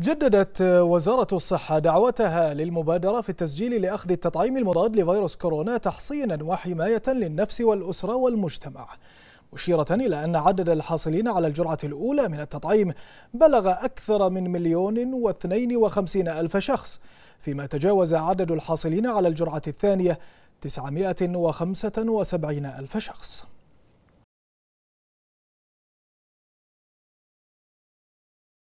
جددت وزارة الصحة دعوتها للمبادرة في التسجيل لأخذ التطعيم المضاد لفيروس كورونا تحصينا وحماية للنفس والأسرة والمجتمع مشيرة إلى أن عدد الحاصلين على الجرعة الأولى من التطعيم بلغ أكثر من مليون واثنين وخمسين ألف شخص فيما تجاوز عدد الحاصلين على الجرعة الثانية وسبعين ألف شخص